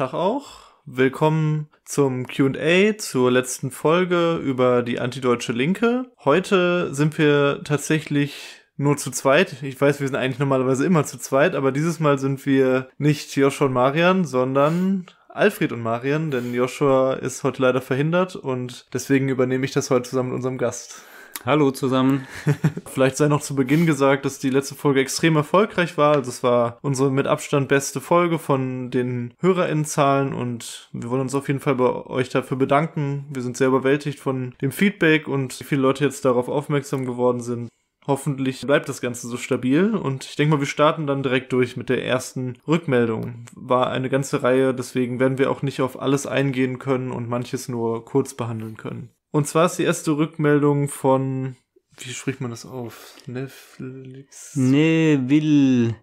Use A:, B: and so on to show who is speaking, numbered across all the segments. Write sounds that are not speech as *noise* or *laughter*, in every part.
A: Tag auch. Willkommen zum QA zur letzten Folge über die antideutsche Linke. Heute sind wir tatsächlich nur zu zweit. Ich weiß, wir sind eigentlich normalerweise immer zu zweit, aber dieses Mal sind wir nicht Joshua und Marian, sondern Alfred und Marian, denn Joshua ist heute leider verhindert und deswegen übernehme ich das heute zusammen mit unserem Gast. Hallo zusammen. *laughs* Vielleicht sei noch zu Beginn gesagt, dass die letzte Folge extrem erfolgreich war. Das also war unsere mit Abstand beste Folge von den HörerInnenzahlen und wir wollen uns auf jeden Fall bei euch dafür bedanken. Wir sind sehr überwältigt von dem Feedback und wie viele Leute jetzt darauf aufmerksam geworden sind. Hoffentlich bleibt das Ganze so stabil und ich denke mal, wir starten dann direkt durch mit der ersten Rückmeldung. War eine ganze Reihe, deswegen werden wir auch nicht auf alles eingehen können und manches nur kurz behandeln können. Und zwar ist die erste Rückmeldung von, wie spricht man das auf? Netflix?
B: Neville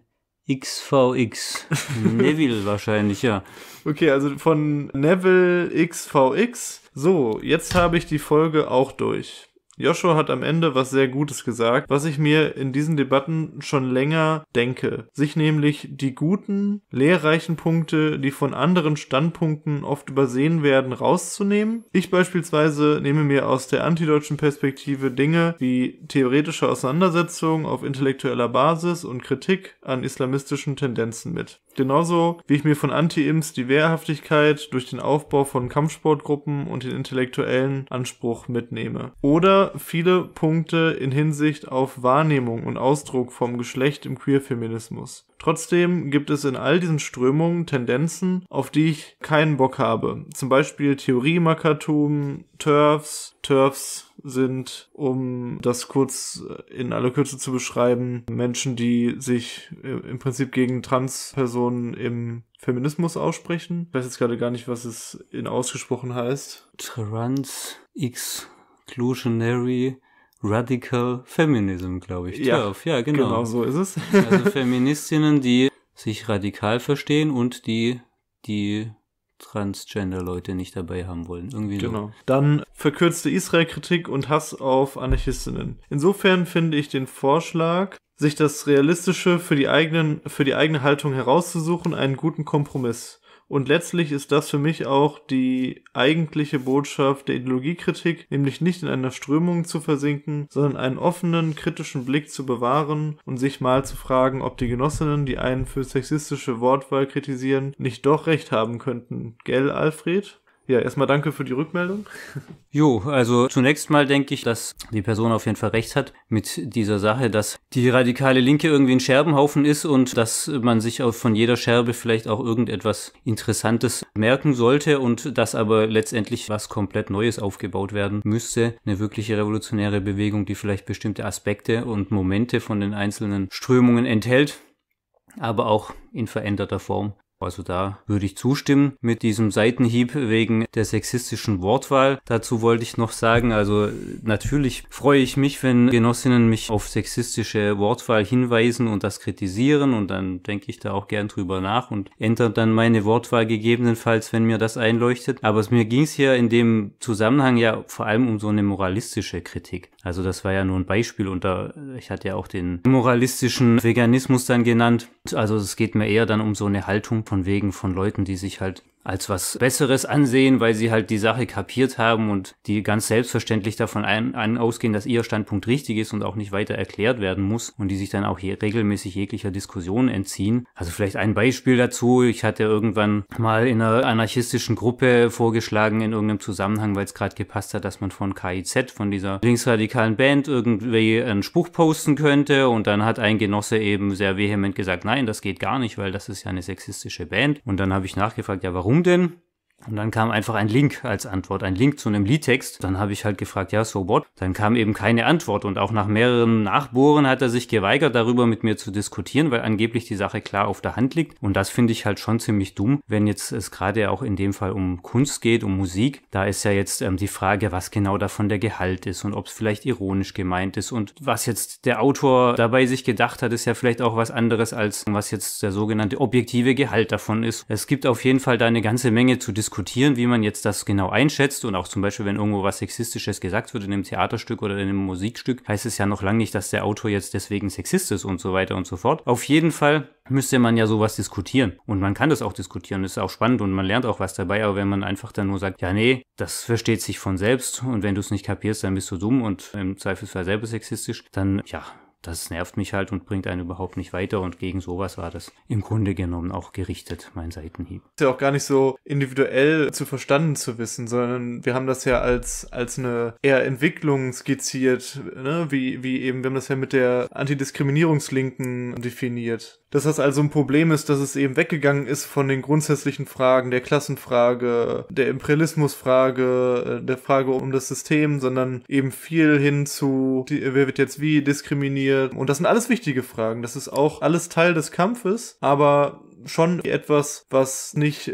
B: XVX. *laughs* Neville wahrscheinlich, ja.
A: Okay, also von Neville XVX. So, jetzt habe ich die Folge auch durch. Joshua hat am Ende was sehr Gutes gesagt, was ich mir in diesen Debatten schon länger denke. Sich nämlich die guten, lehrreichen Punkte, die von anderen Standpunkten oft übersehen werden, rauszunehmen. Ich beispielsweise nehme mir aus der antideutschen Perspektive Dinge wie theoretische Auseinandersetzungen auf intellektueller Basis und Kritik an islamistischen Tendenzen mit. Genauso wie ich mir von Anti-Imps die Wehrhaftigkeit durch den Aufbau von Kampfsportgruppen und den intellektuellen Anspruch mitnehme. Oder viele Punkte in Hinsicht auf Wahrnehmung und Ausdruck vom Geschlecht im Queerfeminismus. Trotzdem gibt es in all diesen Strömungen Tendenzen, auf die ich keinen Bock habe. Zum Beispiel Theoriemackertum, TERFs. TERFs sind, um das kurz in aller Kürze zu beschreiben, Menschen, die sich äh, im Prinzip gegen Transpersonen im Feminismus aussprechen. Ich weiß jetzt gerade gar nicht,
B: was es in ausgesprochen heißt. Trans X Inclusionary Radical Feminism, glaube ich. Ja, Turf. ja genau. Genau so ist es. *laughs* also Feministinnen, die sich radikal verstehen und die die Transgender-Leute nicht dabei haben wollen. Irgendwie genau. So.
A: Dann verkürzte Israel-Kritik und Hass auf Anarchistinnen. Insofern finde ich den Vorschlag, sich das Realistische für die, eigenen, für die eigene Haltung herauszusuchen, einen guten Kompromiss. Und letztlich ist das für mich auch die eigentliche Botschaft der Ideologiekritik, nämlich nicht in einer Strömung zu versinken, sondern einen offenen, kritischen Blick zu bewahren und sich mal zu fragen, ob die Genossinnen, die einen für sexistische Wortwahl kritisieren, nicht doch recht haben könnten. Gell,
B: Alfred? Ja, erstmal danke für die Rückmeldung. Jo, also zunächst mal denke ich, dass die Person auf jeden Fall recht hat mit dieser Sache, dass die radikale Linke irgendwie ein Scherbenhaufen ist und dass man sich auch von jeder Scherbe vielleicht auch irgendetwas Interessantes merken sollte und dass aber letztendlich was komplett Neues aufgebaut werden müsste. Eine wirkliche revolutionäre Bewegung, die vielleicht bestimmte Aspekte und Momente von den einzelnen Strömungen enthält, aber auch in veränderter Form. Also da würde ich zustimmen mit diesem Seitenhieb wegen der sexistischen Wortwahl. Dazu wollte ich noch sagen, also äh, natürlich freue ich mich, wenn Genossinnen mich auf sexistische Wortwahl hinweisen und das kritisieren und dann denke ich da auch gern drüber nach und ändere dann meine Wortwahl gegebenenfalls, wenn mir das einleuchtet. Aber es mir ging es hier in dem Zusammenhang ja vor allem um so eine moralistische Kritik. Also das war ja nur ein Beispiel und da, äh, ich hatte ja auch den moralistischen Veganismus dann genannt. Also es geht mir eher dann um so eine Haltung von wegen von Leuten, die sich halt als was Besseres ansehen, weil sie halt die Sache kapiert haben und die ganz selbstverständlich davon ein, ein ausgehen, dass ihr Standpunkt richtig ist und auch nicht weiter erklärt werden muss und die sich dann auch je, regelmäßig jeglicher Diskussion entziehen. Also vielleicht ein Beispiel dazu. Ich hatte irgendwann mal in einer anarchistischen Gruppe vorgeschlagen in irgendeinem Zusammenhang, weil es gerade gepasst hat, dass man von KIZ, von dieser linksradikalen Band, irgendwie einen Spruch posten könnte und dann hat ein Genosse eben sehr vehement gesagt, nein, das geht gar nicht, weil das ist ja eine sexistische Band. Und dann habe ich nachgefragt, ja, warum Warum denn? Und dann kam einfach ein Link als Antwort, ein Link zu einem Liedtext. Dann habe ich halt gefragt, ja, so what? Dann kam eben keine Antwort und auch nach mehreren Nachbohren hat er sich geweigert, darüber mit mir zu diskutieren, weil angeblich die Sache klar auf der Hand liegt. Und das finde ich halt schon ziemlich dumm, wenn jetzt es gerade auch in dem Fall um Kunst geht, um Musik. Da ist ja jetzt ähm, die Frage, was genau davon der Gehalt ist und ob es vielleicht ironisch gemeint ist und was jetzt der Autor dabei sich gedacht hat, ist ja vielleicht auch was anderes als was jetzt der sogenannte objektive Gehalt davon ist. Es gibt auf jeden Fall da eine ganze Menge zu diskutieren diskutieren, wie man jetzt das genau einschätzt. Und auch zum Beispiel, wenn irgendwo was Sexistisches gesagt wird in einem Theaterstück oder in einem Musikstück, heißt es ja noch lange nicht, dass der Autor jetzt deswegen sexist ist und so weiter und so fort. Auf jeden Fall müsste man ja sowas diskutieren. Und man kann das auch diskutieren, das ist auch spannend und man lernt auch was dabei. Aber wenn man einfach dann nur sagt, ja, nee, das versteht sich von selbst und wenn du es nicht kapierst, dann bist du dumm und im Zweifelsfall selber sexistisch, dann ja, das nervt mich halt und bringt einen überhaupt nicht weiter. Und gegen sowas war das im Grunde genommen auch gerichtet, mein Seitenhieb.
A: Ist ja auch gar nicht so individuell zu verstanden zu wissen, sondern wir haben das ja als, als eine eher Entwicklung skizziert, ne? wie, wie eben, wir haben das ja mit der Antidiskriminierungslinken definiert dass das also ein Problem ist, dass es eben weggegangen ist von den grundsätzlichen Fragen der Klassenfrage, der Imperialismusfrage, äh, der Frage um das System, sondern eben viel hin zu, wer wird jetzt wie diskriminiert. Und das sind alles wichtige Fragen. Das ist auch alles Teil des Kampfes, aber schon etwas, was nicht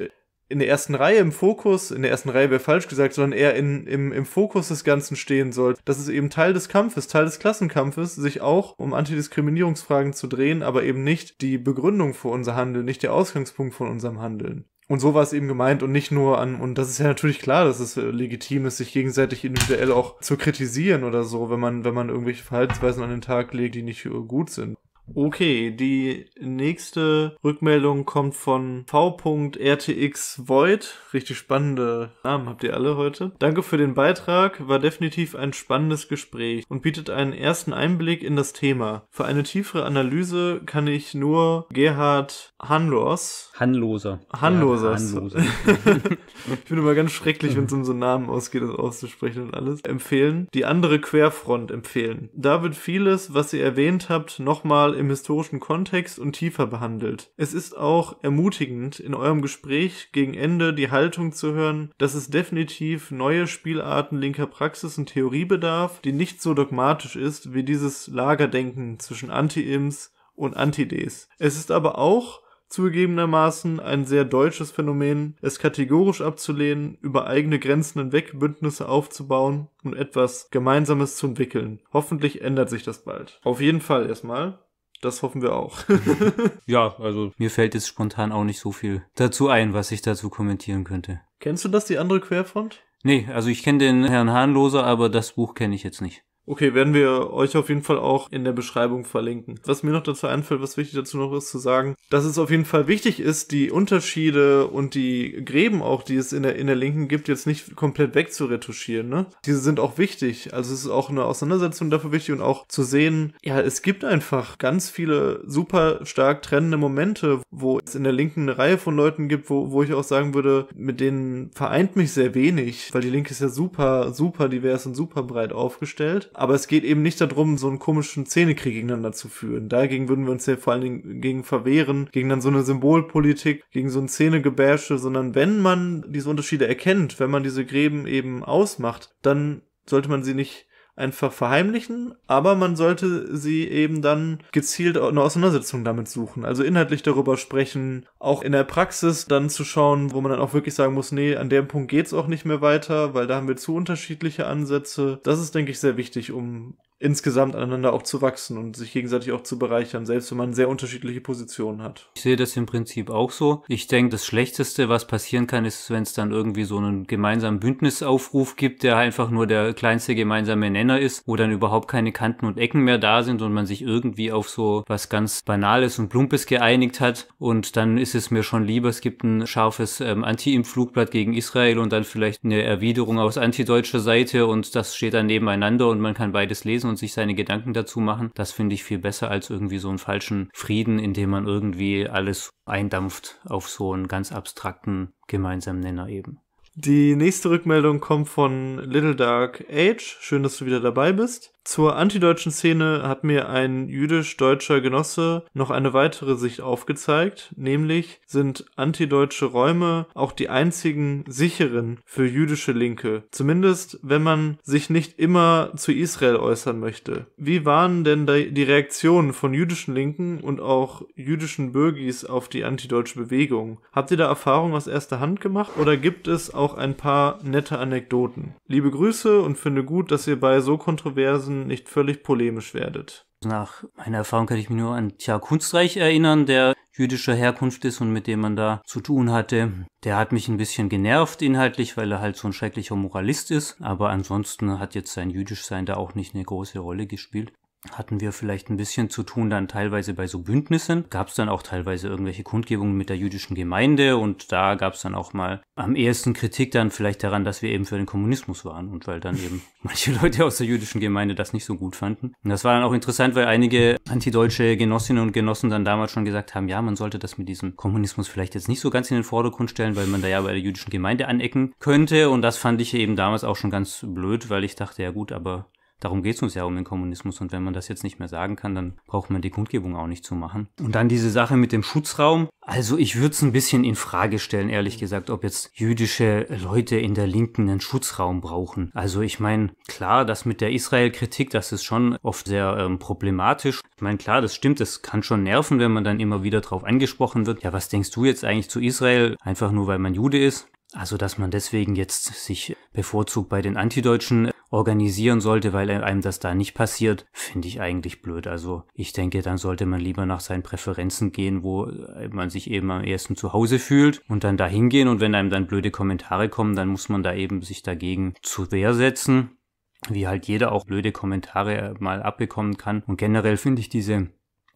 A: in der ersten Reihe im Fokus, in der ersten Reihe wäre falsch gesagt, sondern eher in, im, im Fokus des Ganzen stehen soll. Dass es eben Teil des Kampfes, Teil des Klassenkampfes, sich auch um Antidiskriminierungsfragen zu drehen, aber eben nicht die Begründung für unser Handeln, nicht der Ausgangspunkt von unserem Handeln. Und so war es eben gemeint und nicht nur an, und das ist ja natürlich klar, dass es äh, legitim ist, sich gegenseitig individuell auch zu kritisieren oder so, wenn man, wenn man irgendwelche Verhaltensweisen an den Tag legt, die nicht äh, gut sind. Okay, die nächste Rückmeldung kommt von v.rtx Void. Richtig spannende Namen habt ihr alle heute. Danke für den Beitrag, war definitiv ein spannendes Gespräch und bietet einen ersten Einblick in das Thema. Für eine tiefere Analyse kann ich nur Gerhard Hanlos. Hanloser. Hanloser. Hanloser. *laughs* ich finde immer ganz schrecklich, wenn es um so Namen ausgeht, das auszusprechen und alles. Empfehlen. Die andere Querfront empfehlen. Da wird vieles, was ihr erwähnt habt, nochmal im historischen Kontext und tiefer behandelt. Es ist auch ermutigend, in eurem Gespräch gegen Ende die Haltung zu hören, dass es definitiv neue Spielarten linker Praxis und Theorie bedarf, die nicht so dogmatisch ist wie dieses Lagerdenken zwischen anti ims und Anti-Ds. Es ist aber auch zugegebenermaßen ein sehr deutsches Phänomen, es kategorisch abzulehnen, über eigene Grenzen hinweg Bündnisse aufzubauen und etwas Gemeinsames zu entwickeln. Hoffentlich ändert sich das bald. Auf jeden Fall erstmal. Das hoffen wir auch. *laughs*
B: ja, also mir fällt jetzt spontan auch nicht so viel dazu ein, was ich dazu kommentieren könnte. Kennst du das, die andere Querfront? Nee, also ich kenne den Herrn Hahnloser, aber das Buch kenne ich jetzt nicht.
A: Okay, werden wir euch auf jeden Fall auch in der Beschreibung verlinken. Was mir noch dazu einfällt, was wichtig dazu noch ist zu sagen, dass es auf jeden Fall wichtig ist, die Unterschiede und die Gräben auch, die es in der, in der Linken gibt, jetzt nicht komplett wegzuretuschieren. Ne? Diese sind auch wichtig. Also es ist auch eine Auseinandersetzung dafür wichtig und auch zu sehen, ja, es gibt einfach ganz viele super stark trennende Momente, wo es in der Linken eine Reihe von Leuten gibt, wo, wo ich auch sagen würde, mit denen vereint mich sehr wenig, weil die Linke ist ja super, super divers und super breit aufgestellt aber es geht eben nicht darum, so einen komischen Zähnekrieg gegeneinander zu führen. Dagegen würden wir uns ja vor allen Dingen gegen verwehren, gegen dann so eine Symbolpolitik, gegen so ein Zähnegebärsche, sondern wenn man diese Unterschiede erkennt, wenn man diese Gräben eben ausmacht, dann sollte man sie nicht einfach verheimlichen, aber man sollte sie eben dann gezielt eine Auseinandersetzung damit suchen, also inhaltlich darüber sprechen, auch in der Praxis dann zu schauen, wo man dann auch wirklich sagen muss, nee, an dem Punkt geht's auch nicht mehr weiter, weil da haben wir zu unterschiedliche Ansätze. Das ist denke ich sehr wichtig, um insgesamt aneinander auch zu wachsen und sich gegenseitig auch zu bereichern, selbst wenn man sehr unterschiedliche
B: Positionen hat. Ich sehe das im Prinzip auch so. Ich denke, das Schlechteste, was passieren kann, ist, wenn es dann irgendwie so einen gemeinsamen Bündnisaufruf gibt, der einfach nur der kleinste gemeinsame Nenner ist, wo dann überhaupt keine Kanten und Ecken mehr da sind und man sich irgendwie auf so was ganz Banales und Plumpes geeinigt hat. Und dann ist es mir schon lieber, es gibt ein scharfes ähm, anti impfflugblatt gegen Israel und dann vielleicht eine Erwiderung aus antideutscher Seite und das steht dann nebeneinander und man kann beides lesen und sich seine Gedanken dazu machen, das finde ich viel besser als irgendwie so einen falschen Frieden, in dem man irgendwie alles eindampft auf so einen ganz abstrakten gemeinsamen Nenner eben.
A: Die nächste Rückmeldung kommt von Little
B: Dark Age. Schön, dass du wieder dabei
A: bist. Zur antideutschen Szene hat mir ein jüdisch-deutscher Genosse noch eine weitere Sicht aufgezeigt, nämlich sind antideutsche Räume auch die einzigen sicheren für jüdische Linke, zumindest wenn man sich nicht immer zu Israel äußern möchte. Wie waren denn die Reaktionen von jüdischen Linken und auch jüdischen Bürgis auf die antideutsche Bewegung? Habt ihr da Erfahrungen aus erster Hand gemacht oder gibt es auch auch ein paar nette Anekdoten. Liebe Grüße und finde gut, dass ihr bei so Kontroversen nicht völlig polemisch werdet.
B: Nach meiner Erfahrung kann ich mich nur an Tja Kunstreich erinnern, der jüdischer Herkunft ist und mit dem man da zu tun hatte. Der hat mich ein bisschen genervt inhaltlich, weil er halt so ein schrecklicher Moralist ist. Aber ansonsten hat jetzt sein Jüdischsein da auch nicht eine große Rolle gespielt hatten wir vielleicht ein bisschen zu tun dann teilweise bei so Bündnissen. Gab es dann auch teilweise irgendwelche Kundgebungen mit der jüdischen Gemeinde und da gab es dann auch mal am ehesten Kritik dann vielleicht daran, dass wir eben für den Kommunismus waren und weil dann eben *laughs* manche Leute aus der jüdischen Gemeinde das nicht so gut fanden. Und das war dann auch interessant, weil einige antideutsche Genossinnen und Genossen dann damals schon gesagt haben, ja, man sollte das mit diesem Kommunismus vielleicht jetzt nicht so ganz in den Vordergrund stellen, weil man da ja bei der jüdischen Gemeinde anecken könnte und das fand ich eben damals auch schon ganz blöd, weil ich dachte, ja gut, aber Darum geht es uns ja um den Kommunismus. Und wenn man das jetzt nicht mehr sagen kann, dann braucht man die Kundgebung auch nicht zu machen. Und dann diese Sache mit dem Schutzraum. Also ich würde es ein bisschen in Frage stellen, ehrlich gesagt, ob jetzt jüdische Leute in der Linken einen Schutzraum brauchen. Also ich meine, klar, das mit der Israel-Kritik, das ist schon oft sehr ähm, problematisch. Ich meine, klar, das stimmt, das kann schon nerven, wenn man dann immer wieder drauf angesprochen wird. Ja, was denkst du jetzt eigentlich zu Israel? Einfach nur, weil man Jude ist? Also, dass man deswegen jetzt sich bevorzugt bei den Antideutschen organisieren sollte, weil einem das da nicht passiert, finde ich eigentlich blöd. Also ich denke, dann sollte man lieber nach seinen Präferenzen gehen, wo man sich eben am ehesten zu Hause fühlt und dann da hingehen. Und wenn einem dann blöde Kommentare kommen, dann muss man da eben sich dagegen zu Wehr setzen wie halt jeder auch blöde Kommentare mal abbekommen kann. Und generell finde ich diese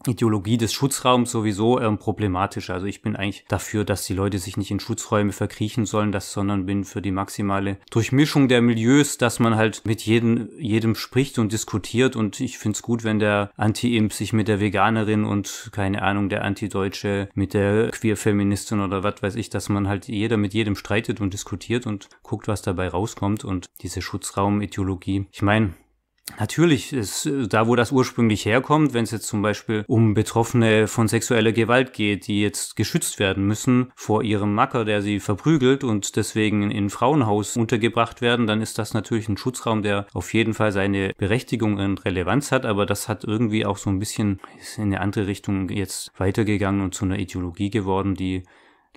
B: Ideologie des Schutzraums sowieso ähm, problematisch. Also ich bin eigentlich dafür, dass die Leute sich nicht in Schutzräume verkriechen sollen, das, sondern bin für die maximale Durchmischung der Milieus, dass man halt mit jedem, jedem spricht und diskutiert. Und ich find's gut, wenn der Anti-Imp sich mit der Veganerin und keine Ahnung, der Anti-Deutsche mit der Queer-Feministin oder was weiß ich, dass man halt jeder mit jedem streitet und diskutiert und guckt, was dabei rauskommt. Und diese Schutzraumideologie, ich meine, Natürlich ist da, wo das ursprünglich herkommt, wenn es jetzt zum Beispiel um Betroffene von sexueller Gewalt geht, die jetzt geschützt werden müssen vor ihrem Macker, der sie verprügelt und deswegen in Frauenhaus untergebracht werden, dann ist das natürlich ein Schutzraum, der auf jeden Fall seine Berechtigung und Relevanz hat, aber das hat irgendwie auch so ein bisschen in eine andere Richtung jetzt weitergegangen und zu einer Ideologie geworden, die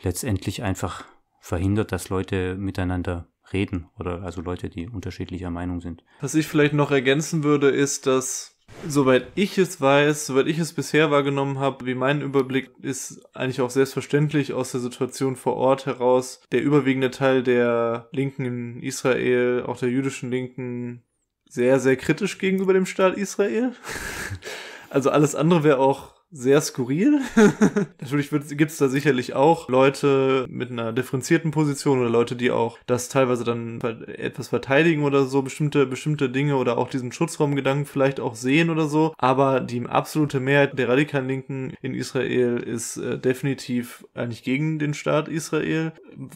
B: letztendlich einfach verhindert, dass Leute miteinander reden oder also Leute, die unterschiedlicher Meinung sind.
A: Was ich vielleicht noch ergänzen würde, ist, dass Soweit ich es weiß, soweit ich es bisher wahrgenommen habe, wie mein Überblick ist eigentlich auch selbstverständlich aus der Situation vor Ort heraus, der überwiegende Teil der Linken in Israel, auch der jüdischen Linken, sehr, sehr kritisch gegenüber dem Staat Israel. *laughs* also alles andere wäre auch sehr skurril. *laughs* Natürlich gibt es da sicherlich auch Leute mit einer differenzierten Position oder Leute, die auch das teilweise dann etwas verteidigen oder so, bestimmte, bestimmte Dinge oder auch diesen Schutzraumgedanken vielleicht auch sehen oder so. Aber die absolute Mehrheit der radikalen Linken in Israel ist äh, definitiv eigentlich gegen den Staat Israel.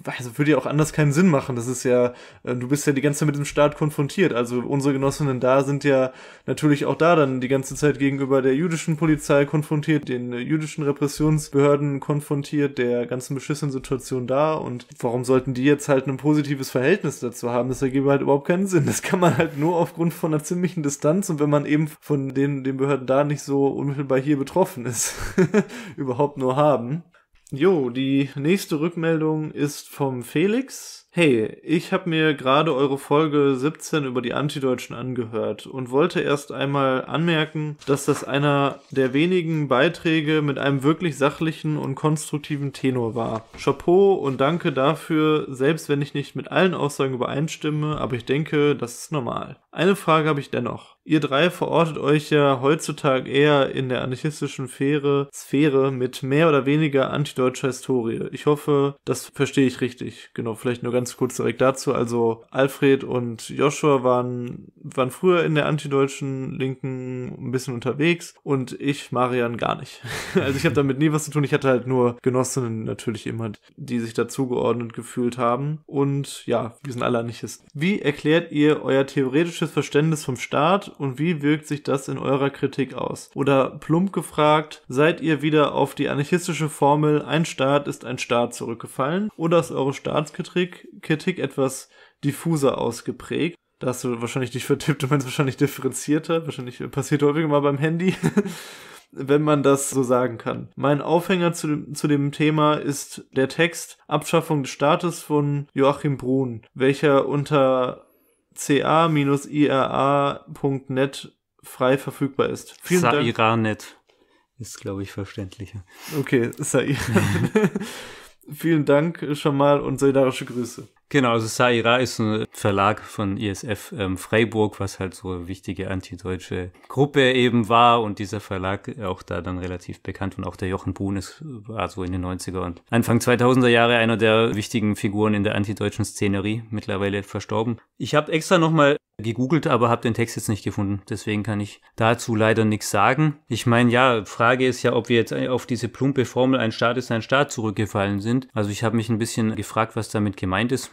A: Also würde ja auch anders keinen Sinn machen. Das ist ja, äh, du bist ja die ganze Zeit mit dem Staat konfrontiert. Also unsere Genossinnen da sind ja natürlich auch da dann die ganze Zeit gegenüber der jüdischen Polizei konfrontiert hier den äh, jüdischen Repressionsbehörden konfrontiert, der ganzen beschissenen Situation da und warum sollten die jetzt halt ein positives Verhältnis dazu haben? Das ergibt halt überhaupt keinen Sinn. Das kann man halt nur aufgrund von einer ziemlichen Distanz und wenn man eben von den, den Behörden da nicht so unmittelbar hier betroffen ist, *laughs* überhaupt nur haben. Jo, die nächste Rückmeldung ist vom Felix. Hey, ich habe mir gerade eure Folge 17 über die Antideutschen angehört und wollte erst einmal anmerken, dass das einer der wenigen Beiträge mit einem wirklich sachlichen und konstruktiven Tenor war. Chapeau und danke dafür, selbst wenn ich nicht mit allen Aussagen übereinstimme, aber ich denke, das ist normal. Eine Frage habe ich dennoch. Ihr drei verortet euch ja heutzutage eher in der anarchistischen Fähre, Sphäre mit mehr oder weniger antideutscher Historie. Ich hoffe, das verstehe ich richtig. Genau, vielleicht nur ganz kurz direkt dazu. Also Alfred und Joshua waren, waren früher in der antideutschen Linken ein bisschen unterwegs und ich, Marian, gar nicht. *laughs* Also ich habe damit nie was zu tun. Ich hatte halt nur Genossinnen natürlich immer, die sich dazugeordnet gefühlt haben. Und ja, wir sind alle Anarchisten. Wie erklärt ihr euer theoretisches politisches Verständnis vom Staat und wie wirkt sich das in eurer Kritik aus? Oder plump gefragt, seid ihr wieder auf die anarchistische Formel ein Staat ist ein Staat zurückgefallen? Oder ist eure Staatskritik Kritik etwas diffuser ausgeprägt? Da hast du wahrscheinlich dich vertippt, und meinst wahrscheinlich differenzierter, wahrscheinlich passiert häufiger mal beim Handy. *laughs* wenn man das so sagen kann. Mein Aufhänger zu dem, zu dem Thema ist der Text Abschaffung des Staates von Joachim Brun, welcher unter ca-ira.net frei verfügbar ist. Vielen
B: Sairanet ist, glaube ich, verständlicher.
A: Okay, Sairanet. *laughs* Vielen Dank schon mal und solidarische Grüße.
B: Genau, also Saira ist ein Verlag von ISF ähm, Freiburg, was halt so eine wichtige antideutsche Gruppe eben war und dieser Verlag äh, auch da dann relativ bekannt und auch der Jochen Buhn ist, war so in den 90er und Anfang 2000er Jahre einer der wichtigen Figuren in der antideutschen Szenerie, mittlerweile verstorben. Ich habe extra nochmal gegoogelt, aber habe den Text jetzt nicht gefunden. Deswegen kann ich dazu leider nichts sagen. Ich meine, ja, Frage ist ja, ob wir jetzt auf diese plumpe Formel ein Staat ist ein Staat zurückgefallen sind. Also ich habe mich ein bisschen gefragt, was damit gemeint ist.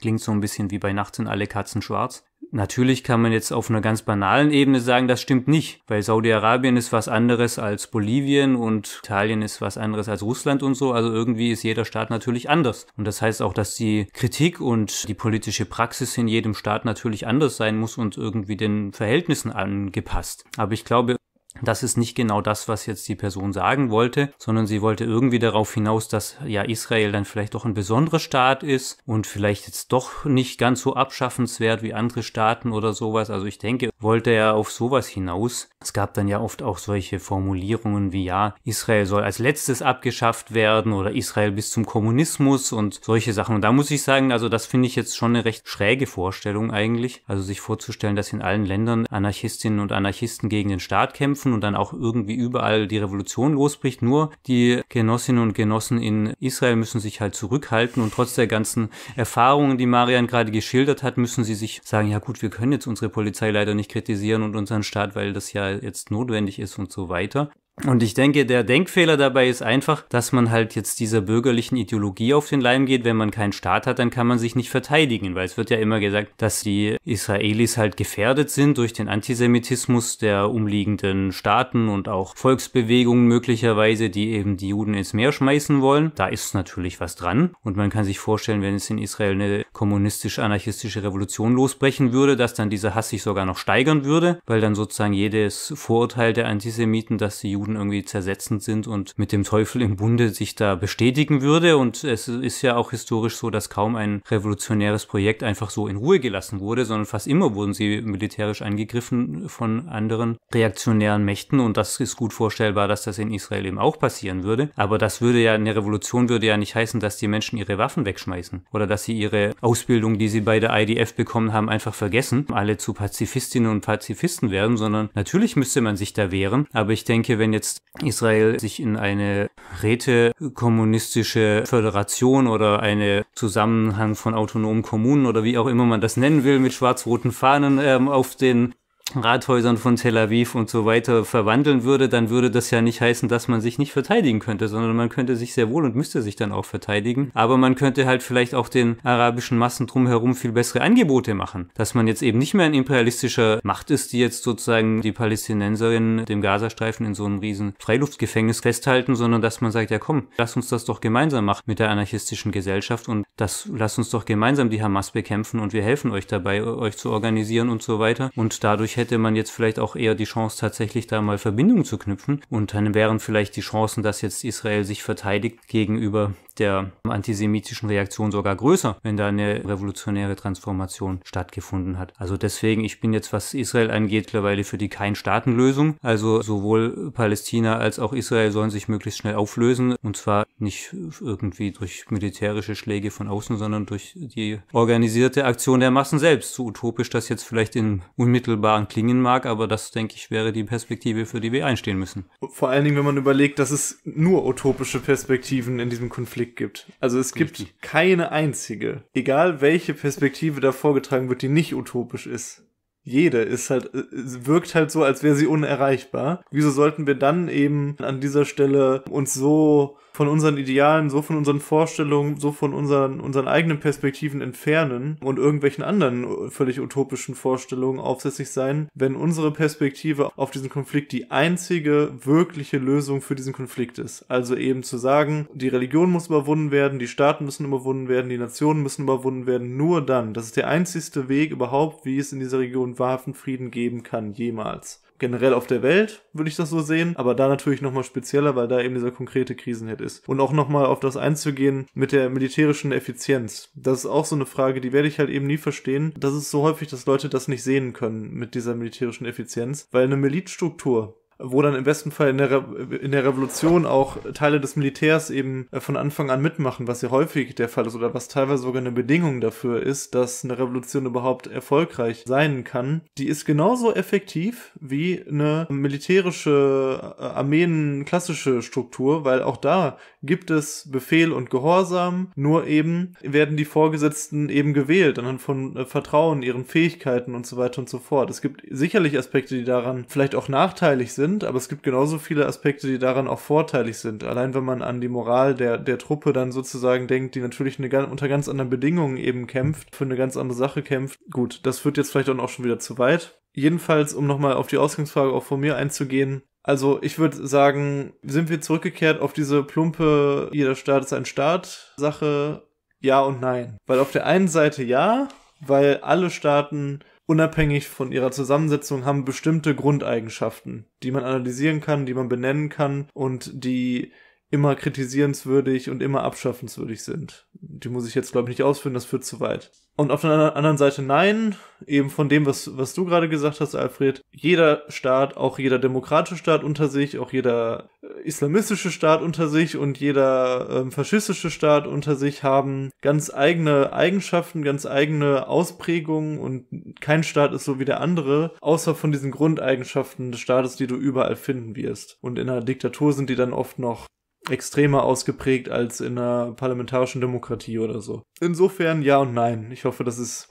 B: Klingt so ein bisschen wie bei Nacht sind alle Katzen schwarz. Natürlich kann man jetzt auf einer ganz banalen Ebene sagen, das stimmt nicht, weil Saudi-Arabien ist was anderes als Bolivien und Italien ist was anderes als Russland und so. Also irgendwie ist jeder Staat natürlich anders. Und das heißt auch, dass die Kritik und die politische Praxis in jedem Staat natürlich anders sein muss und irgendwie den Verhältnissen angepasst. Aber ich glaube, das ist nicht genau das, was jetzt die Person sagen wollte, sondern sie wollte irgendwie darauf hinaus, dass ja Israel dann vielleicht doch ein besonderer Staat ist und vielleicht jetzt doch nicht ganz so abschaffenswert wie andere Staaten oder sowas. Also ich denke, wollte er auf sowas hinaus. Es gab dann ja oft auch solche Formulierungen wie ja, Israel soll als letztes abgeschafft werden oder Israel bis zum Kommunismus und solche Sachen. Und da muss ich sagen, also das finde ich jetzt schon eine recht schräge Vorstellung eigentlich. Also sich vorzustellen, dass in allen Ländern Anarchistinnen und Anarchisten gegen den Staat kämpfen Waffen und dann auch irgendwie überall die Revolution losbricht. Nur die Genossinnen und Genossen in Israel müssen sich halt zurückhalten und trotz der ganzen Erfahrungen, die Marian gerade geschildert hat, müssen sie sich sagen, ja gut, wir können jetzt unsere Polizei leider nicht kritisieren und unseren Staat, weil das ja jetzt notwendig ist und so weiter. Und ich denke, der Denkfehler dabei ist einfach, dass man halt jetzt dieser bürgerlichen Ideologie auf den Leim geht. Wenn man keinen Staat hat, dann kann man sich nicht verteidigen, weil es wird ja immer gesagt, dass die Israelis halt gefährdet sind durch den Antisemitismus der umliegenden Staaten und auch Volksbewegungen möglicherweise, die eben die Juden ins Meer schmeißen wollen. Da ist natürlich was dran. Und man kann sich vorstellen, wenn es in Israel eine kommunistisch-anarchistische Revolution losbrechen würde, dass dann dieser Hass sich sogar noch steigern würde, weil dann sozusagen jedes Vorurteil der Antisemiten, dass die Juden Juden irgendwie zersetzend sind und mit dem Teufel im Bunde sich da bestätigen würde. Und es ist ja auch historisch so, dass kaum ein revolutionäres Projekt einfach so in Ruhe gelassen wurde, sondern fast immer wurden sie militärisch angegriffen von anderen reaktionären Mächten. Und das ist gut vorstellbar, dass das in Israel eben auch passieren würde. Aber das würde ja, eine Revolution würde ja nicht heißen, dass die Menschen ihre Waffen wegschmeißen oder dass sie ihre Ausbildung, die sie bei der IDF bekommen haben, einfach vergessen, alle zu Pazifistinnen und Pazifisten werden, sondern natürlich müsste man sich da wehren. Aber ich denke, wenn jetzt jetzt Israel sich in eine rätekommunistische Föderation oder eine Zusammenhang von autonomen Kommunen oder wie auch immer man das nennen will mit schwarz-roten Fahnen ähm, auf den Rathäusern von Tel Aviv und so weiter verwandeln würde, dann würde das ja nicht heißen, dass man sich nicht verteidigen könnte, sondern man könnte sich sehr wohl und müsste sich dann auch verteidigen. Aber man könnte halt vielleicht auch den arabischen Massen drumherum viel bessere Angebote machen. Dass man jetzt eben nicht mehr ein imperialistischer Macht ist, die jetzt sozusagen die Palästinenserinnen dem Gazastreifen in so einem riesen Freiluftgefängnis festhalten, sondern dass man sagt, ja komm, lass uns das doch gemeinsam machen mit der anarchistischen Gesellschaft und das lass uns doch gemeinsam die Hamas bekämpfen und wir helfen euch dabei, euch zu organisieren und so weiter. Und dadurch hätte man jetzt vielleicht auch eher die Chance, tatsächlich da mal Verbindungen zu knüpfen. Und dann wären vielleicht die Chancen, dass jetzt Israel sich verteidigt gegenüber der antisemitischen Reaktion sogar größer, wenn da eine revolutionäre Transformation stattgefunden hat. Also deswegen, ich bin jetzt, was Israel angeht, mittlerweile für die Kein-Staaten-Lösung. Also sowohl Palästina als auch Israel sollen sich möglichst schnell auflösen. Und zwar nicht irgendwie durch militärische Schläge von außen, sondern durch die organisierte Aktion der Massen selbst. So utopisch das jetzt vielleicht in unmittelbaren klingen mag, aber das, denke ich, wäre die Perspektive, für die wir einstehen müssen.
A: Vor allen Dingen, wenn man überlegt, dass es nur utopische Perspektiven in diesem Konflikt Kritik gibt. Also es gibt Richtig. keine einzige, egal welche Perspektive da vorgetragen wird, die nicht utopisch ist. Jede ist halt, äh, wirkt halt so, als wäre sie unerreichbar. Wieso sollten wir dann eben an dieser Stelle uns so von unseren Idealen, so von unseren Vorstellungen, so von unseren, unseren eigenen Perspektiven entfernen und irgendwelchen anderen äh, völlig utopischen Vorstellungen aufsässig sein, wenn unsere Perspektive auf diesen Konflikt die einzige wirkliche Lösung für diesen Konflikt ist. Also eben zu sagen, die Religion muss überwunden werden, die Staaten müssen überwunden werden, die Nationen müssen überwunden werden, nur dann. Das ist der einzigste Weg überhaupt, wie es in dieser Region Waffenfrieden geben kann, jemals generell auf der Welt, würde ich das so sehen, aber da natürlich nochmal spezieller, weil da eben dieser konkrete Krisenhit ist. Und auch nochmal auf das einzugehen mit der militärischen Effizienz. Das ist auch so eine Frage, die werde ich halt eben nie verstehen. Das ist so häufig, dass Leute das nicht sehen können mit dieser militärischen Effizienz, weil eine Militstruktur wo dann im besten Fall in der, Re in der Revolution auch Teile des Militärs eben äh, von Anfang an mitmachen, was ja häufig der Fall ist oder was teilweise sogar eine Bedingung dafür ist, dass eine Revolution überhaupt erfolgreich sein kann. Die ist genauso effektiv wie eine militärische äh, Armeen klassische Struktur, weil auch da gibt es Befehl und Gehorsam, nur eben werden die Vorgesetzten eben gewählt anhand von äh, Vertrauen, ihren Fähigkeiten und so weiter und so fort. Es gibt sicherlich Aspekte, die daran vielleicht auch nachteilig sind, sind, aber es gibt genauso viele Aspekte, die daran auch vorteilig sind. Allein wenn man an die Moral der, der Truppe dann sozusagen denkt, die natürlich eine, unter ganz anderen Bedingungen eben kämpft, für eine ganz andere Sache kämpft. Gut, das führt jetzt vielleicht auch schon wieder zu weit. Jedenfalls, um nochmal auf die Ausgangsfrage auch von mir einzugehen, also ich würde sagen, sind wir zurückgekehrt auf diese plumpe, jeder Staat ist ein Staat Sache, ja und nein. Weil auf der einen Seite ja, weil alle Staaten unabhängig von ihrer Zusammensetzung haben bestimmte Grundeigenschaften, die man analysieren kann, die man benennen kann und die immer kritisierenswürdig und immer abschaffenswürdig sind. Die muss ich jetzt, glaube ich, nicht ausführen, das führt zu weit. Und auf der anderen Seite nein, eben von dem, was, was du gerade gesagt hast, Alfred, jeder Staat, auch jeder demokratische Staat unter sich, auch jeder äh, islamistische Staat unter sich und jeder ähm, faschistische Staat unter sich haben ganz eigene Eigenschaften, ganz eigene Ausprägungen und kein Staat ist so wie der andere, außer von diesen Grundeigenschaften des Staates, die du überall finden wirst. Und in einer Diktatur sind die dann oft noch extremer ausgeprägt als in einer parlamentarischen Demokratie oder so. Insofern ja und nein. Ich hoffe, das ist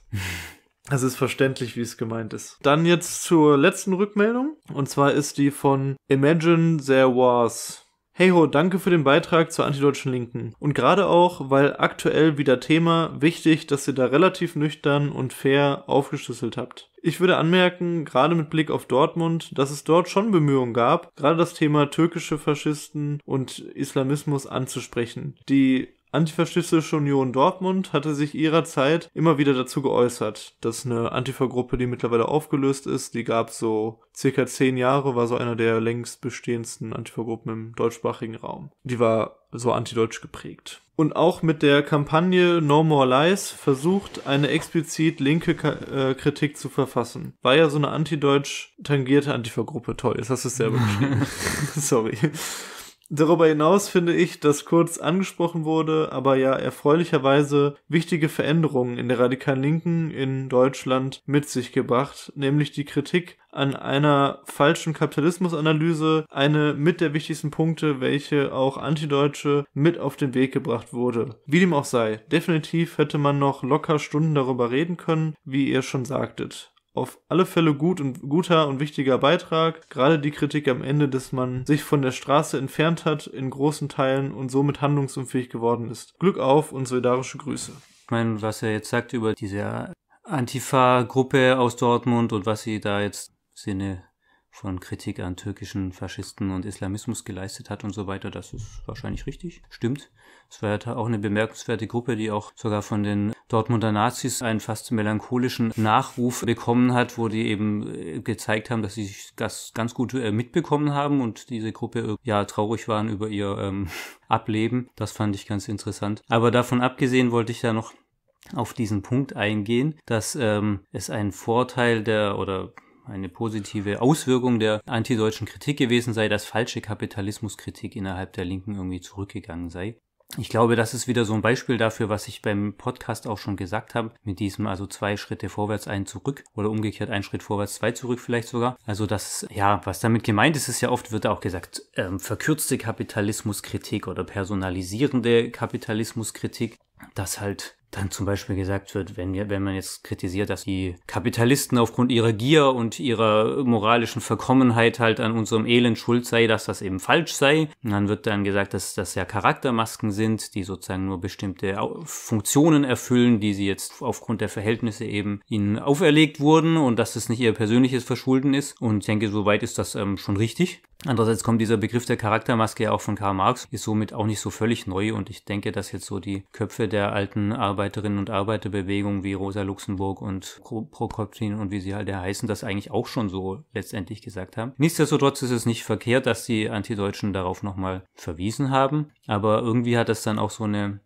A: Es *laughs* ist verständlich, wie es gemeint ist. Dann jetzt zur letzten Rückmeldung. Und zwar ist die von Imagine There Was. Heyho, danke für den Beitrag zur antideutschen Linken. Und gerade auch, weil aktuell wieder Thema, wichtig, dass ihr da relativ nüchtern und fair aufgeschlüsselt habt. Ich würde anmerken, gerade mit Blick auf Dortmund, dass es dort schon Bemühungen gab, gerade das Thema türkische Faschisten und Islamismus anzusprechen. Die Antifaschistische Union Dortmund hatte sich ihrerzeit immer wieder dazu geäußert. dass eine Antifa-Gruppe, die mittlerweile aufgelöst ist. Die gab so circa zehn Jahre, war so einer der längst bestehendsten Antifa-Gruppen im deutschsprachigen Raum. Die war so antideutsch geprägt. Und auch mit der Kampagne No More Lies versucht, eine explizit linke K äh, Kritik zu verfassen. War ja so eine antideutsch tangierte Antifa-Gruppe. Toll, jetzt hast du es selber *laughs* geschrieben. *laughs* Sorry. Darüber hinaus finde ich, dass kurz angesprochen wurde, aber ja erfreulicherweise wichtige Veränderungen in der radikalen Linken in Deutschland mit sich gebracht, nämlich die Kritik an einer falschen Kapitalismusanalyse, eine mit der wichtigsten Punkte, welche auch Antideutsche mit auf den Weg gebracht wurde. Wie dem auch sei, definitiv hätte man noch locker Stunden darüber reden können, wie ihr schon sagtet auf alle Fälle gut und guter und wichtiger Beitrag. Gerade die Kritik am Ende, dass man sich von der Straße entfernt hat in großen Teilen und somit handlungsunfähig geworden ist. Glück auf und solidarische Grüße.
B: Ich meine, was er jetzt sagt über diese Antifa-Gruppe aus Dortmund und was sie da jetzt Sinne von Kritik an türkischen Faschisten und Islamismus geleistet hat und so weiter, das ist wahrscheinlich richtig. Stimmt. Es war ja auch eine bemerkenswerte Gruppe, die auch sogar von den Dortmunder Nazis einen fast melancholischen Nachruf bekommen hat, wo die eben äh, gezeigt haben, dass sie sich das ganz gut äh, mitbekommen haben und diese Gruppe ja traurig waren über ihr ähm, *laughs* Ableben. Das fand ich ganz interessant. Aber davon abgesehen wollte ich da noch auf diesen Punkt eingehen, dass ähm, es ein Vorteil der oder eine positive Auswirkung der antideutschen Kritik gewesen sei, dass falsche Kapitalismuskritik innerhalb der Linken irgendwie zurückgegangen sei. Ich glaube, das ist wieder so ein Beispiel dafür, was ich beim Podcast auch schon gesagt habe, mit diesem also zwei Schritte vorwärts, einen zurück oder umgekehrt ein Schritt vorwärts, zwei zurück vielleicht sogar. Also das, ja, was damit gemeint ist, ist ja oft wird auch gesagt, ähm, verkürzte Kapitalismuskritik oder personalisierende Kapitalismuskritik, dass halt dann zum Beispiel gesagt wird, wenn, wenn man jetzt kritisiert, dass die Kapitalisten aufgrund ihrer Gier und ihrer moralischen Verkommenheit halt an unserem Elend schuld sei, dass das eben falsch sei. Und dann wird dann gesagt, dass das ja Charaktermasken sind, die sozusagen nur bestimmte Funktionen erfüllen, die sie jetzt aufgrund der Verhältnisse eben ihnen auferlegt wurden und dass es nicht ihr persönliches Verschulden ist. Und ich denke, soweit ist das ähm, schon richtig. Andererseits kommt dieser Begriff der Charaktermaske ja auch von Karl Marx, ist somit auch nicht so völlig neu und ich denke, dass jetzt so die Köpfe der alten Arbeit Arbeiterinnen und Arbeiterbewegungen wie Rosa Luxemburg und Prokoptin und wie sie halt heißen, das eigentlich auch schon so letztendlich gesagt haben. Nichtsdestotrotz ist es nicht verkehrt, dass die Antideutschen darauf nochmal verwiesen haben, aber irgendwie hat das dann auch so eine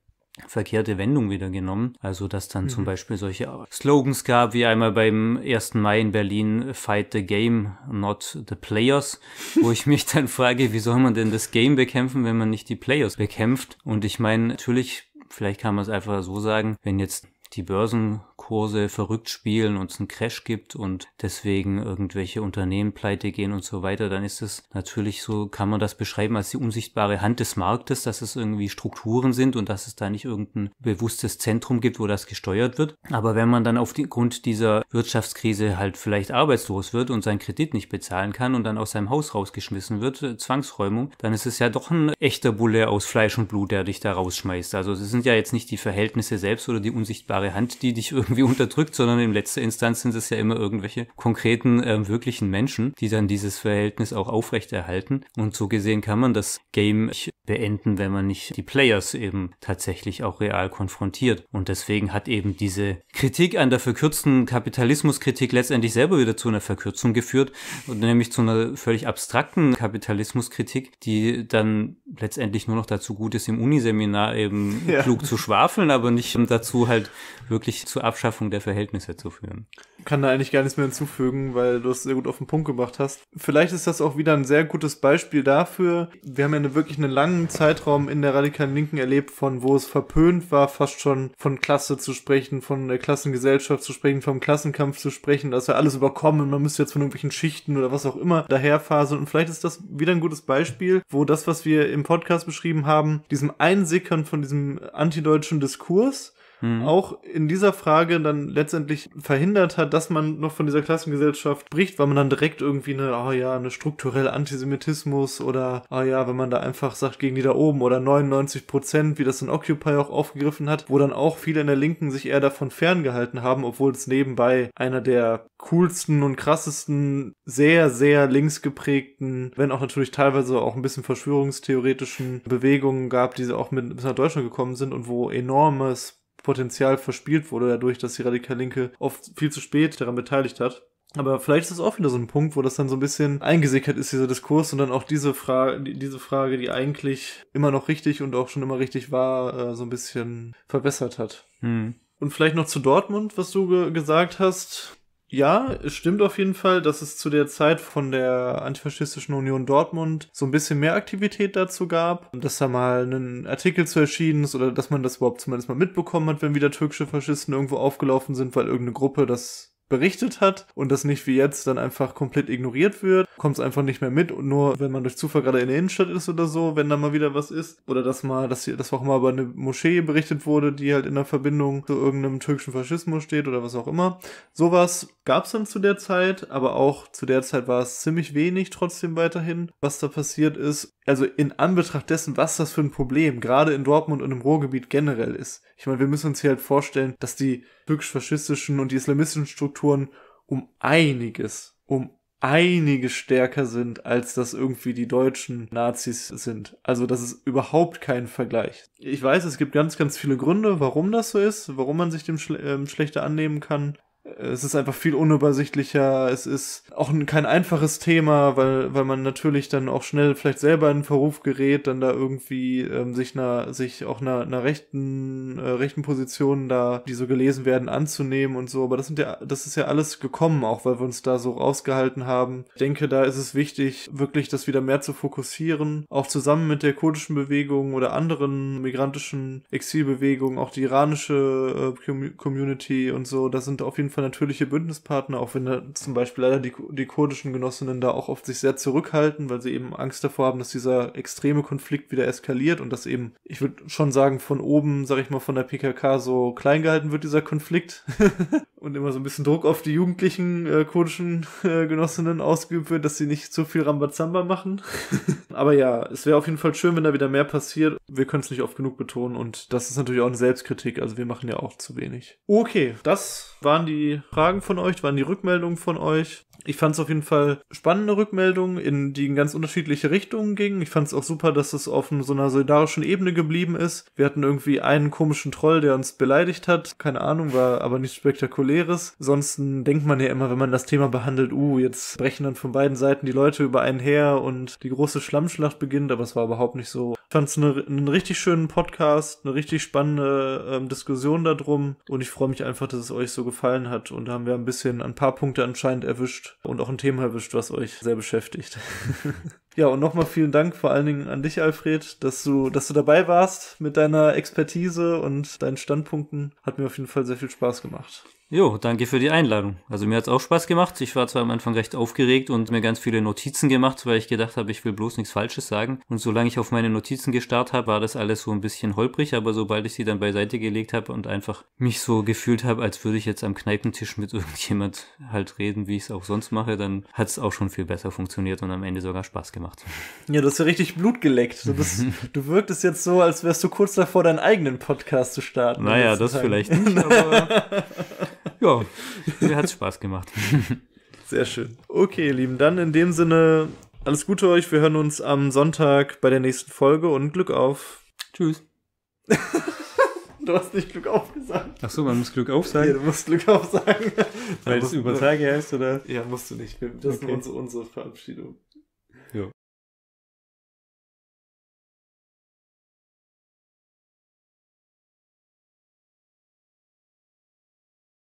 B: verkehrte Wendung wieder genommen. Also, dass dann mhm. zum Beispiel solche Slogans gab, wie einmal beim 1. Mai in Berlin, Fight the Game, not the Players, wo ich mich dann frage, wie soll man denn das Game bekämpfen, wenn man nicht die Players bekämpft? Und ich meine, natürlich Vielleicht kann man es einfach so sagen, wenn jetzt die Börsenkurse verrückt spielen und es einen Crash gibt und deswegen irgendwelche Unternehmen pleite gehen und so weiter, dann ist es natürlich so, kann man das beschreiben als die unsichtbare Hand des Marktes, dass es irgendwie Strukturen sind und dass es da nicht irgendein bewusstes Zentrum gibt, wo das gesteuert wird. Aber wenn man dann aufgrund dieser Wirtschaftskrise halt vielleicht arbeitslos wird und seinen Kredit nicht bezahlen kann und dann aus seinem Haus rausgeschmissen wird, äh, Zwangsräumung, dann ist es ja doch ein echter Bulle aus Fleisch und Blut, der dich da rausschmeißt. Also es sind ja jetzt nicht die Verhältnisse selbst oder die unsichtbare klare Hand, die dich *laughs* irgendwie unterdrückt, sondern in letzter Instanz sind es ja immer irgendwelche konkreten, ähm, wirklichen Menschen, die dann dieses Verhältnis auch aufrechterhalten. Und so gesehen kann man das Game beenden, wenn man nicht die Players eben tatsächlich auch real konfrontiert. Und deswegen hat eben diese Kritik an der verkürzten Kapitalismuskritik letztendlich selber wieder zu einer Verkürzung geführt und nämlich zu einer völlig abstrakten Kapitalismuskritik, die dann letztendlich nur noch dazu gut ist, im Uniseminar eben ja. klug zu schwafeln, aber nicht ähm, dazu halt wirklich zur Abschaffung der Verhältnisse zu führen.
A: Kann da eigentlich gar nichts mehr hinzufügen, weil du es sehr gut auf den Punkt gebracht hast. Vielleicht ist das auch wieder ein sehr gutes Beispiel dafür. Wir haben ja eine, wirklich einen langen Zeitraum in der radikalen Linken erlebt, von wo es verpönt war, fast schon von Klasse zu sprechen, von der Klassengesellschaft zu sprechen, vom Klassenkampf zu sprechen, dass wir alles überkommen und man müsste jetzt von irgendwelchen Schichten oder was auch immer daherfaseln. Und vielleicht ist das wieder ein gutes Beispiel, wo das, was wir im Podcast beschrieben haben, diesem Einsickern von diesem antideutschen Diskurs, mhm. auch in dieser Frage dann letztendlich verhindert hat, dass man noch von dieser Klassengesellschaft bricht, weil man dann direkt irgendwie eine, oh ja, eine strukturelle Antisemitismus oder oh ja, wenn man da einfach sagt, gegen die da oben oder 99 Prozent, wie das in Occupy auch aufgegriffen hat, wo dann auch viele in der Linken sich eher davon ferngehalten haben, obwohl es nebenbei einer der coolsten und krassesten, sehr, sehr links geprägten, wenn auch natürlich teilweise auch ein bisschen verschwörungstheoretischen Bewegungen gab, die auch mit bis nach Deutschland gekommen sind und wo enormes Potenzial verspielt wurde, dadurch, dass die radikal Linke oft viel zu spät daran beteiligt hat. Aber vielleicht ist das auch wieder so ein Punkt, wo das dann so ein bisschen eingesickert ist, dieser Diskurs und dann auch diese Frage, diese Frage, die eigentlich immer noch richtig und auch schon immer richtig war, äh, so ein bisschen verbessert hat. Hm. Und vielleicht noch zu Dortmund, was du ge gesagt hast. Ja, es stimmt auf jeden Fall, dass es zu der Zeit von der Antifaschistischen Union Dortmund so ein bisschen mehr Aktivität dazu gab, dass da mal ein Artikel zu erschienen ist oder dass man das überhaupt zumindest mal mitbekommen hat, wenn wieder türkische Faschisten irgendwo aufgelaufen sind, weil irgendeine Gruppe das berichtet hat und das nicht wie jetzt dann einfach komplett ignoriert wird, kommt es einfach nicht mehr mit und nur wenn man durch Zufall gerade in der Innenstadt ist oder so, wenn da mal wieder was ist oder dass mal, dass, hier, das auch mal über eine Moschee berichtet wurde, die halt in der Verbindung zu irgendeinem türkischen Faschismus steht oder was auch immer. Sowas gab es dann zu der Zeit, aber auch zu der Zeit war es ziemlich wenig trotzdem weiterhin, was da passiert ist. Also in Anbetracht dessen, was das für ein Problem gerade in Dortmund und im Ruhrgebiet generell ist. Ich meine, wir müssen uns hier halt vorstellen, dass die türkisch-faschistischen und die islamistischen Strukturen um einiges, um einiges stärker sind, als das irgendwie die deutschen Nazis sind. Also das ist überhaupt kein Vergleich. Ich weiß, es gibt ganz, ganz viele Gründe, warum das so ist, warum man sich dem schle ähm, schlechter annehmen kann es ist einfach viel unübersichtlicher, es ist auch kein einfaches Thema, weil, weil man natürlich dann auch schnell vielleicht selber in Verruf gerät, dann da irgendwie ähm, sich einer, sich auch einer, einer rechten, äh, rechten Position da, die so gelesen werden, anzunehmen und so. Aber das sind ja, das ist ja alles gekommen, auch weil wir uns da so rausgehalten haben. Ich denke, da ist es wichtig, wirklich das wieder mehr zu fokussieren, auch zusammen mit der kurdischen Bewegung oder anderen migrantischen Exilbewegungen, auch die iranische äh, Community und so. Das sind auf jeden Fall für natürliche Bündnispartner, auch wenn da zum Beispiel leider die, die kurdischen Genossinnen da auch oft sich sehr zurückhalten, weil sie eben Angst davor haben, dass dieser extreme Konflikt wieder eskaliert und dass eben, ich würde schon sagen, von oben, sag ich mal, von der PKK so klein gehalten wird, dieser Konflikt *laughs* und immer so ein bisschen Druck auf die jugendlichen äh, kurdischen äh, Genossinnen ausgeübt wird, dass sie nicht zu viel Rambazamba machen. *laughs* Aber ja, es wäre auf jeden Fall schön, wenn da wieder mehr passiert. Wir können es nicht oft genug betonen und das ist natürlich auch eine Selbstkritik, also wir machen ja auch zu wenig. Okay, das waren die Fragen von euch? Waren die Rückmeldungen von euch? Ich fand es auf jeden Fall spannende Rückmeldungen, in die in ganz unterschiedliche Richtungen gingen. Ich fand es auch super, dass es auf so einer solidarischen Ebene geblieben ist. Wir hatten irgendwie einen komischen Troll, der uns beleidigt hat. Keine Ahnung, war aber nichts Spektakuläres. Ansonsten denkt man ja immer, wenn man das Thema behandelt, uh, jetzt brechen dann von beiden Seiten die Leute über einen her und die große Schlammschlacht beginnt, aber es war überhaupt nicht so. Ich fand es ne, einen richtig schönen Podcast, eine richtig spannende ähm, Diskussion darum und ich freue mich einfach, dass es euch so gefallen hat und da haben wir ein bisschen ein paar Punkte anscheinend erwischt, und auch ein Thema erwischt, was euch sehr beschäftigt. *laughs* Ja, und nochmal vielen Dank vor allen Dingen an dich, Alfred, dass du, dass du dabei warst mit deiner Expertise und deinen Standpunkten. Hat mir auf jeden Fall sehr viel Spaß gemacht.
B: Jo, danke für die Einladung. Also mir hat's auch Spaß gemacht. Ich war zwar am Anfang recht aufgeregt und mir ganz viele Notizen gemacht, weil ich gedacht habe, ich will bloß nichts Falsches sagen. Und solange ich auf meine Notizen gestarrt habe, war das alles so ein bisschen holprig, aber sobald ich sie dann beiseite gelegt habe und einfach mich so gefühlt habe, als würde ich jetzt am Kneipentisch mit *laughs* irgendjemand halt reden, wie ich es auch sonst mache, dann hat's auch schon viel besser funktioniert und am Ende sogar Spaß gemacht gemacht.
A: Ja, du hast ja richtig Blut geleckt. Du, *laughs* bist, du wirktest jetzt so, als wärst du kurz davor, deinen eigenen Podcast zu starten. Naja, das Tag. vielleicht nicht, aber ja, mir hat Spaß gemacht. *laughs* Sehr schön. Okay, ihr Lieben, dann in dem Sinne alles Gute euch. Wir hören uns am Sonntag bei der nächsten Folge und Glück auf.
B: Tschüss. *laughs*
A: Du hast nicht Glück
B: aufgesagt. Ach so, man muss Glück aufsagen? Ja, du musst Glück aufsagen. Weil es Übertage heißt,
A: oder? Ja, musst du nicht. Das okay. ist unsere, unsere Verabschiedung.